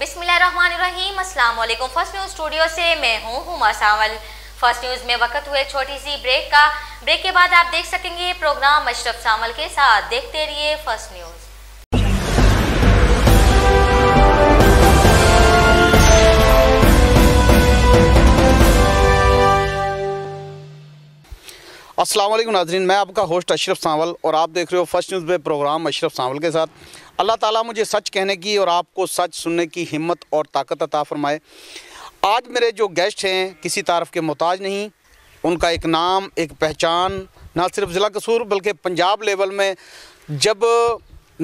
बिस्मिल्लाहिर्रहमानिर्रहीम अस्सलाम first news studio से मैं हूँ हुमा सावल फर्स्ट न्यूज़ में वक्त हुए छोटी सी ब्रेक का ब्रेक के बाद आप देख सकेंगे प्रोग्राम अशरफ सावल के साथ देखते रहिए फर्स्ट न्यूज़ असलम नाजरीन मैं आपका होस्ट अशरफ सांवल और आप देख रहे हो फर्स्ट न्यूज़ पे प्रोग्राम अशरफ सांवल के साथ अल्लाह ताला मुझे सच कहने की और आपको सच सुनने की हिम्मत और ताकत अता फरमाए आज मेरे जो गेस्ट हैं किसी तारफ़ के मोहताज नहीं उनका एक नाम एक पहचान ना सिर्फ ज़िला कसूर बल्कि पंजाब लेवल में जब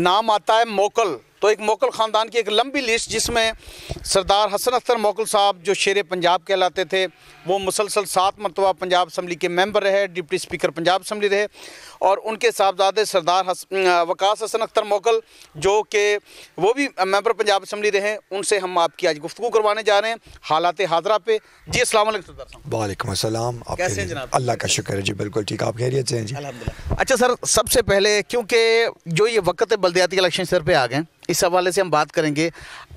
नाम आता है मोकल तो एक मोकल ख़ानदान की एक लंबी लिस्ट जिसमें सरदार हसन अख्तर मोकल साहब जो शेर पंजाब कहलाते थे वो मुसलसल सात मरतबा पंजाब असम्बली के मेंबर रहे डिप्टी स्पीकर पंजाब असम्बली रहे और उनके साहबजादे सरदार हस, अं, वकास हसन अख्तर मोकल जो कि वो भी मेंबर पंजाब असम्बली रहे उनसे हम आपकी आज गुफ्तु करवाने जा रहे हैं हालात हाजरा पे जी असल वालेकुम असलम कैसे जनाब अल्लाह का शुक्र है जी बिल्कुल ठीक आप खैरियत से हैं जी अच्छा सर सबसे पहले क्योंकि जो ये वक्त बल्दियाती इलेक्शन सर पर आ गए इस हवाले से हम बात करेंगे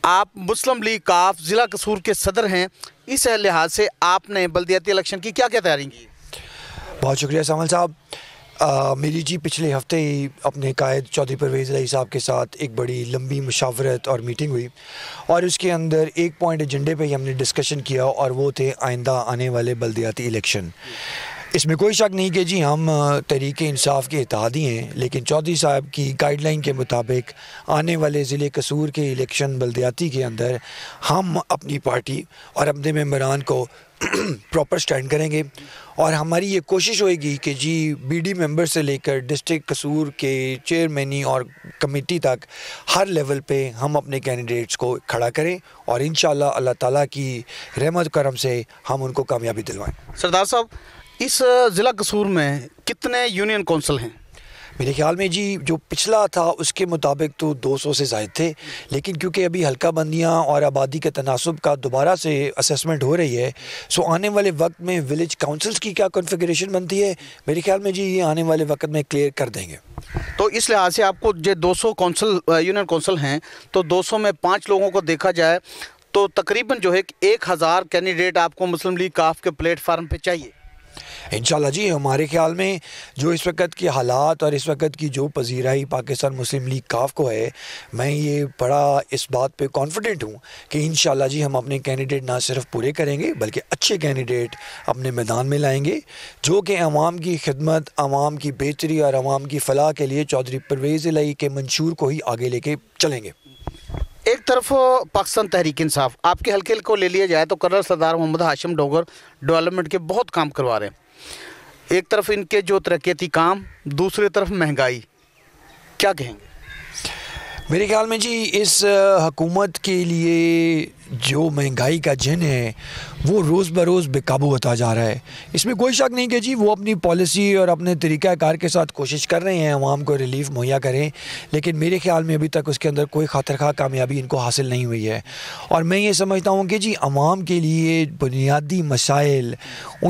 आप मुस्लिम लीग काफ ज़िला कसूर के सदर हैं इस लिहाज से आपने बलदियाती इलेक्शन की क्या क्या तैयारी की बहुत शुक्रिया सामल साहब मेरी जी पिछले हफ्ते ही अपने कायद चौधरी परवेज़ रही साहब के साथ एक बड़ी लंबी मुशावरत और मीटिंग हुई और उसके अंदर एक पॉइंट एजेंडे पे ही हमने डिस्कशन किया और वो थे आइंदा आने वाले बलदियाती इलेक्शन इसमें कोई शक नहीं कि जी हम तहरीक इंसाफ के इतिहादी हैं लेकिन चौधरी साहब की गाइडलाइन के मुताबिक आने वाले ज़िले कसूर के इलेक्शन बलदियाती के अंदर हम अपनी पार्टी और अपने मम्बरान को प्रॉपर स्टैंड करेंगे और हमारी ये कोशिश होएगी कि जी बीडी मेंबर से लेकर डिस्ट्रिक्ट कसूर के चेयरमैनी और कमेटी तक हर लेवल पे हम अपने कैंडिडेट्स को खड़ा करें और इन अल्लाह ताला की रहमत करम से हम उनको कामयाबी दिलवाएं सरदार साहब इस ज़िला कसूर में कितने यूनियन कौंसल हैं मेरे ख्याल में जी जो पिछला था उसके मुताबिक तो 200 से जायद थे लेकिन क्योंकि अभी हल्का बंदियाँ और आबादी के तनासब का दोबारा से असेसमेंट हो रही है सो आने वाले वक्त में विलेज काउंसिल्स की क्या कॉन्फ़िगरेशन बनती है मेरे ख्याल में जी ये आने वाले वक्त में क्लियर कर देंगे तो इस लिहाज से आपको जो सौ कौंसल यूनियन कौंसल हैं तो दो में पाँच लोगों को देखा जाए तो तकरीबन जो है एक हज़ार कैंडिडेट आपको मुस्लिम लीग काफ के प्लेटफार्म पर चाहिए इन जी हमारे ख्याल में जो इस वक्त के हालात और इस वक्त की जो पजीराई पाकिस्तान मुस्लिम लीग काफ को है मैं ये बड़ा इस बात पे कॉन्फिडेंट हूँ कि इन जी हम अपने कैंडिडेट ना सिर्फ पूरे करेंगे बल्कि अच्छे कैंडिडेट अपने मैदान में लाएंगे जो कि आवाम की खिदमत आवाम की बेहतरी और आवाम की फलाह के लिए चौधरी परवेज़ लई के मंशूर को ही आगे लेके चलेंगे एक तरफ पाकिस्तान तहरीक इंसाफ आपके हल्के को ले लिया जाए तो कर्नल सरदार मोहम्मद हाशिम डोगर डेवलपमेंट के बहुत काम करवा रहे हैं एक तरफ इनके जो तरक्याती काम दूसरी तरफ महंगाई क्या कहेंगे मेरे ख्याल में जी इस हकूमत के लिए जो महंगाई का जिन है वो रोज़ बरोज़ बेकाबू होता जा रहा है इसमें कोई शक नहीं कि जी वो अपनी पॉलिसी और अपने तरीक़ाकार के साथ कोशिश कर रहे हैं आवाम को रिलीफ मुहैया करें लेकिन मेरे ख्याल में अभी तक उसके अंदर कोई खातर खा कामयाबी इनको हासिल नहीं हुई है और मैं ये समझता हूँ कि जी आवाम के लिए बुनियादी मसाइल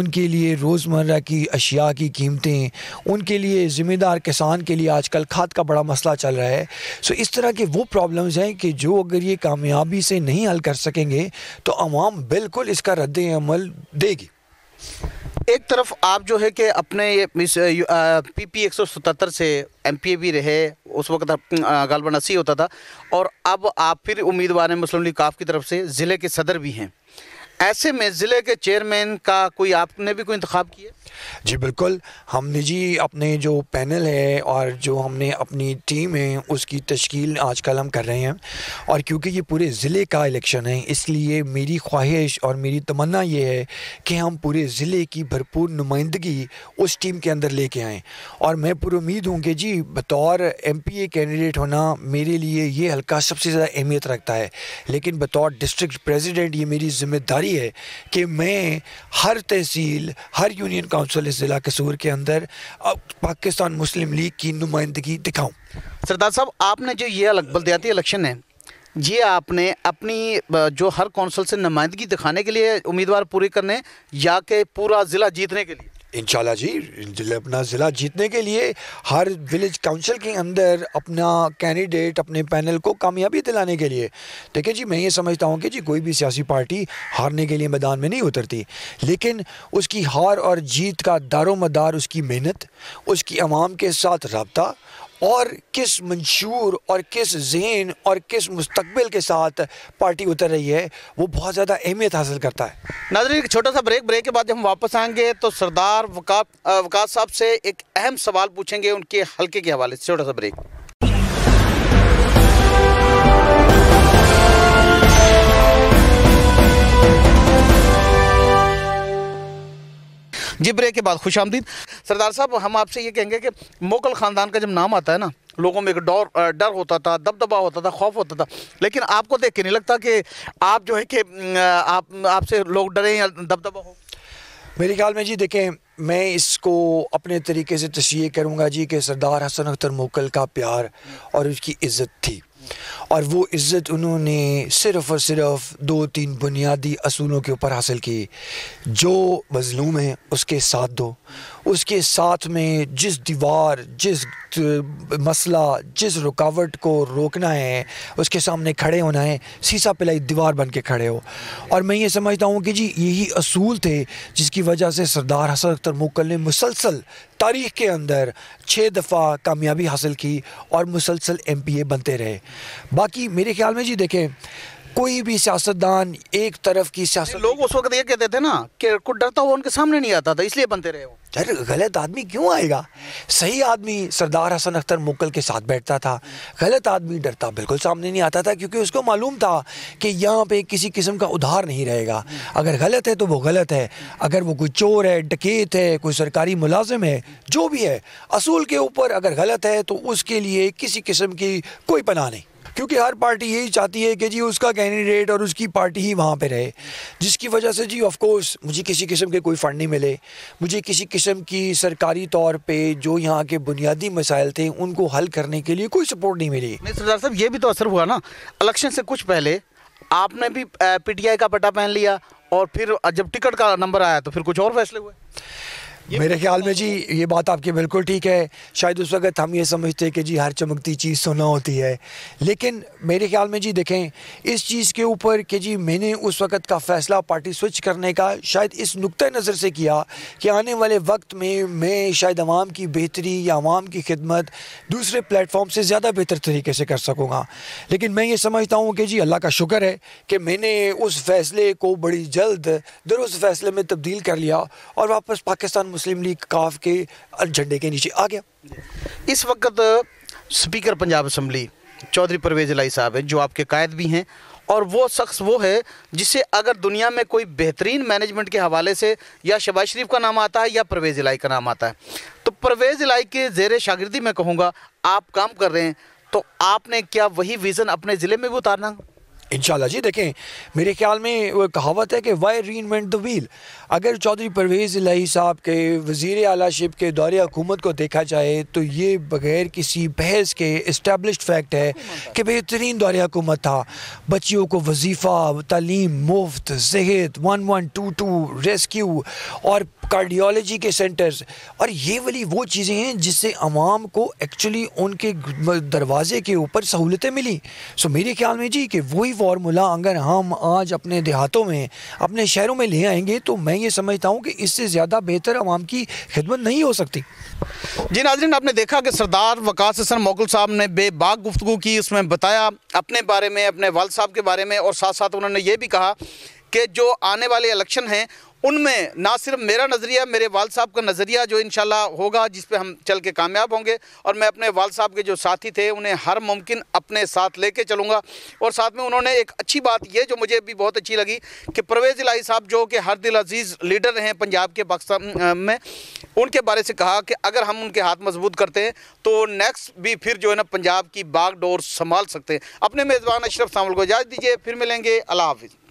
उनके लिए रोज़मर्रा की अशिया की कीमतें उनके लिए ज़िम्मेदार किसान के लिए आजकल खाद का बड़ा मसला चल रहा है सो इस तरह के वो प्रॉब्लम्स हैं कि जो अगर ये कामयाबी से नहीं हल कर सकते सकेंगे तो अवाम बिल्कुल इसका रद्द अमल देगी एक तरफ आप जो है कि अपने इस पी पी एक सौ सतहत्तर से एम पी ए भी रहे उस वक्त गालबा नसी होता था और अब आप फिर उम्मीदवार हैं मुस्लिम लीग काफ की तरफ से ज़िले के सदर भी हैं ऐसे में ज़िले के चेयरमैन का कोई आपने भी कोई इंतखब किया जी बिल्कुल हमने जी अपने जो पैनल है और जो हमने अपनी टीम है उसकी तश्कील आजकल हम कर रहे हैं और क्योंकि ये पूरे ज़िले का इलेक्शन है इसलिए मेरी ख्वाहिश और मेरी तमन्ना ये है कि हम पूरे ज़िले की भरपूर नुमाइंदगी उस टीम के अंदर लेके आएँ और मैं पूरी उम्मीद हूँ कि जी बतौर एम पी ए कैंडिडेट होना मेरे लिए ये हल्का सबसे ज़्यादा अहमियत रखता है लेकिन बतौर डिस्ट्रिक्ट प्रेजिडेंट ये मेरी ज़िम्मेदारी जिम्मेदारी है कि मैं हर तहसील हर यूनियन काउंसिल इस ज़िला कसूर के अंदर पाकिस्तान मुस्लिम लीग की नुमाइंदगी दिखाऊँ सरदार साहब आपने जो ये बलदियाती इलेक्शन है ये आपने अपनी जो हर कौंसल से नुमाइंदगी दिखाने के लिए उम्मीदवार पूरे करने या के पूरा ज़िला जीतने के लिए इनशाला जी अपना ज़िला जीतने के लिए हर विलेज काउंसिल के अंदर अपना कैंडिडेट अपने पैनल को कामयाबी दिलाने के लिए ठीक है जी मैं ये समझता हूँ कि जी कोई भी सियासी पार्टी हारने के लिए मैदान में नहीं उतरती लेकिन उसकी हार और जीत का दारो मदार उसकी मेहनत उसकी आवाम के साथ रबता और किस मंशूर और किस जहन और किस मुस्तबिल के साथ पार्टी उतर रही है वो बहुत ज़्यादा अहमियत हासिल करता है नाजरीन एक छोटा सा ब्रेक ब्रेक के बाद जब हम वापस आएंगे तो सरदार वकात वकात साहब से एक अहम सवाल पूछेंगे उनके हल्के के हवाले से छोटा सा ब्रेक जी ब्रेक के बाद खुश आमदीद सरदार साहब हम आपसे ये कहेंगे कि मोकल ख़ानदान का जब नाम आता है ना लोगों में एक डर डर होता था दबदबा होता था खौफ होता था लेकिन आपको देख के नहीं लगता कि आप जो है कि आप आपसे लोग डरे या दबदबा हो मेरे ख्याल में जी देखें मैं इसको अपने तरीके से तशीह करूँगा जी कि सरदार हसन अख्तर मोकल का प्यार और उसकी इज़्ज़त थी और वो इज़्ज़त उन्होंने सिर्फ़ और सिर्फ दो तीन बुनियादी असूलों के ऊपर हासिल की जो मज़लूम है उसके साथ दो उसके साथ में जिस दीवार जिस मसला जिस रुकावट को रोकना है उसके सामने खड़े होना है सीसा पिलाई दीवार बन के खड़े हो और मैं ये समझता हूँ कि जी यही असूल थे जिसकी वजह से सरदार हसन अख्तर मुकल ने मुसलसल तारीख के अंदर छः दफ़ा कामयाबी हासिल की और मुसलसल एम पी ए बनते रहे बाकी मेरे ख्याल में जी देखें कोई भी सियासतदान एक तरफ की सियासत लोग उस वक्त ये कहते थे ना कि कुछ डरता हुआ उनके सामने नहीं आता था इसलिए बनते रहे वो यार गलत आदमी क्यों आएगा सही आदमी सरदार हसन अख्तर मुकल के साथ बैठता था गलत आदमी डरता बिल्कुल सामने नहीं आता था क्योंकि उसको मालूम था कि यहाँ पे किसी किस्म का उधार नहीं रहेगा अगर गलत है तो वो गलत है अगर वो कोई चोर है डकेत है कोई सरकारी मुलाजिम है जो भी है असूल के ऊपर अगर गलत है तो उसके लिए किसी किस्म की कोई पनाह नहीं क्योंकि हर पार्टी यही चाहती है कि जी उसका कैंडिडेट और उसकी पार्टी ही वहाँ पर रहे जिसकी वजह से जी ऑफ कोर्स मुझे किसी किस्म के कोई फ़ंड नहीं मिले मुझे किसी किस्म की सरकारी तौर पर जो यहाँ के बुनियादी मसाइल थे उनको हल करने के लिए कोई सपोर्ट नहीं मिली नहीं सरदार साहब ये भी तो असर हुआ ना इलेक्शन से कुछ पहले आपने भी पी का पट्टा पहन लिया और फिर जब टिकट का नंबर आया तो फिर कुछ और फैसले हुए मेरे ख्याल तो में जी ये बात आपकी बिल्कुल ठीक है शायद उस वक्त हम ये समझते हैं कि जी हर चमकती चीज़ सोना होती है लेकिन मेरे ख्याल में जी देखें इस चीज़ के ऊपर कि जी मैंने उस वक्त का फ़ैसला पार्टी स्विच करने का शायद इस नुक़ नज़र से किया कि आने वाले वक्त में मैं शायद आवाम की बेहतरी या आवाम की खिदमत दूसरे प्लेटफॉर्म से ज़्यादा बेहतर तरीके से कर सकूँगा लेकिन मैं ये समझता हूँ कि जी अल्लाह का शुक्र है कि मैंने उस फ़ैसले को बड़ी जल्द दुरुस्त फ़ैसले में तब्दील कर लिया और वापस पाकिस्तान मुस्लिम लीग काफ के झंडे के नीचे आ गया इस वक्त स्पीकर पंजाब असम्बली चौधरी परवेज लाई साहब हैं जो आपके कायद भी हैं और वो शख्स वो है जिसे अगर दुनिया में कोई बेहतरीन मैनेजमेंट के हवाले से या शबाज शरीफ का नाम आता है या परवेज़ इलाई का नाम आता है तो परवेज़ इलाई के जेर शागिर्दी मैं कहूँगा आप काम कर रहे हैं तो आपने क्या वही विज़न अपने ज़िले में भी उतारना इन जी देखें मेरे ख्याल में वो कहावत है कि वाई री इन्वेंट द व्हील अगर चौधरी परवेज़ लही साहब के वजीर अला शिप के दौरे हुकूमत को देखा जाए तो ये बगैर किसी बहस के इस्टेबलिश फैक्ट है कि बेहतरीन दौरे हुकूमत था बच्चियों को वजीफ़ा तलीम मुफ्त सेहत one one two two rescue और कार्डियोलॉजी के सेंटर्स और ये वाली वो चीज़ें हैं जिससे आवाम को एक्चुअली उनके दरवाजे के ऊपर सहूलतें मिली सो मेरे ख्याल में जी कि वही वो फार्मूला अगर हम आज अपने देहातों में अपने शहरों में ले आएंगे तो मैं ये समझता हूँ कि इससे ज़्यादा बेहतर आवाम की खिदमत नहीं हो सकती जी नाजरन आपने देखा कि सरदार वकास हसन मोकुल साहब ने बेबाक गुफ्तु की उसमें बताया अपने बारे में अपने वाल साहब के बारे में और साथ साथ उन्होंने ये भी कहा कि जो आने वाले इलेक्शन हैं उनमें ना सिर्फ मेरा नज़रिया मेरे वाल साहब का नज़रिया जो इन होगा जिस पर हम चल के कामयाब होंगे और मैं अपने वाल साहब के जो साथी थे उन्हें हर मुमकिन अपने साथ लेके चलूँगा और साथ में उन्होंने एक अच्छी बात ये जो मुझे भी बहुत अच्छी लगी कि परवेज़ इलाही साहब जो कि हर दिल अजीज़ लीडर रहे हैं पंजाब के पाकिस्तान में उनके बारे से कहा कि अगर हम उनके हाथ मजबूत करते हैं तो नेक्स्ट भी फिर जो है ना पंजाब की बागडोर संभाल सकते हैं अपने मेज़बान अशरफ सामल को इजाज़ दीजिए फिर मिलेंगे अल्लाह हाफिज़